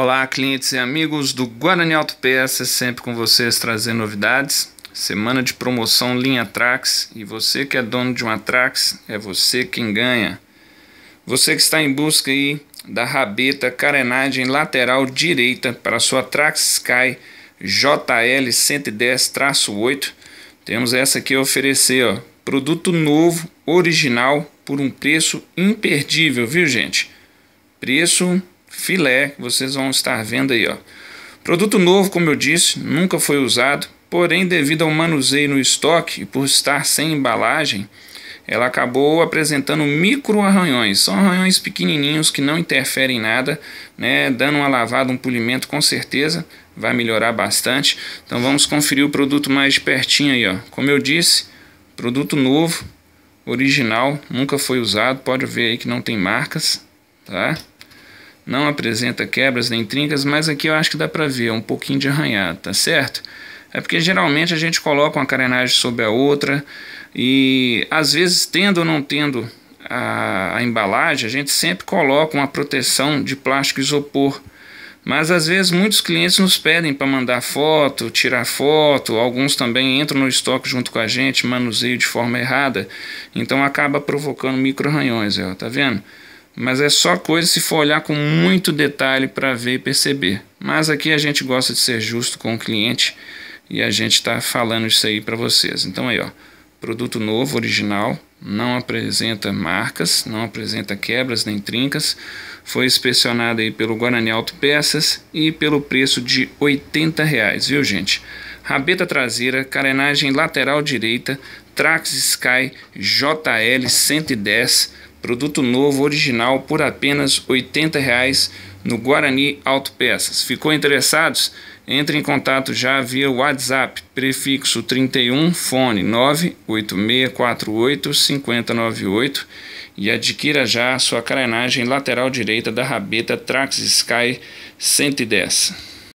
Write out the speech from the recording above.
Olá, clientes e amigos do Guarani Auto Peças, sempre com vocês trazendo novidades. Semana de promoção linha Trax e você que é dono de uma Trax, é você quem ganha. Você que está em busca aí da rabeta carenagem lateral direita para sua Trax Sky JL 110-8, temos essa aqui a oferecer, ó, produto novo, original, por um preço imperdível, viu gente? Preço filé, vocês vão estar vendo aí, ó. Produto novo, como eu disse, nunca foi usado, porém devido ao manuseio no estoque e por estar sem embalagem, ela acabou apresentando micro arranhões. São arranhões pequenininhos que não interferem em nada, né? Dando uma lavada, um polimento, com certeza vai melhorar bastante. Então vamos conferir o produto mais de pertinho aí, ó. Como eu disse, produto novo, original, nunca foi usado. Pode ver aí que não tem marcas, tá? Não apresenta quebras nem trincas, mas aqui eu acho que dá para ver, um pouquinho de arranhado, tá certo? É porque geralmente a gente coloca uma carenagem sobre a outra e às vezes tendo ou não tendo a, a embalagem, a gente sempre coloca uma proteção de plástico isopor. Mas às vezes muitos clientes nos pedem para mandar foto, tirar foto, alguns também entram no estoque junto com a gente, manuseio de forma errada, então acaba provocando micro-ranhões, tá vendo? mas é só coisa se for olhar com muito detalhe para ver e perceber. Mas aqui a gente gosta de ser justo com o cliente e a gente está falando isso aí para vocês. Então aí ó, produto novo, original, não apresenta marcas, não apresenta quebras nem trincas, foi inspecionado aí pelo Guarani Auto Peças e pelo preço de R$ 80, reais, viu gente? rabeta traseira, carenagem lateral direita, Trax Sky JL 110, produto novo original por apenas R$ 80,00 no Guarani Autopeças. Ficou interessados? Entre em contato já via WhatsApp, prefixo 31 fone 98648 5098 e adquira já a sua carenagem lateral direita da rabeta Trax Sky 110.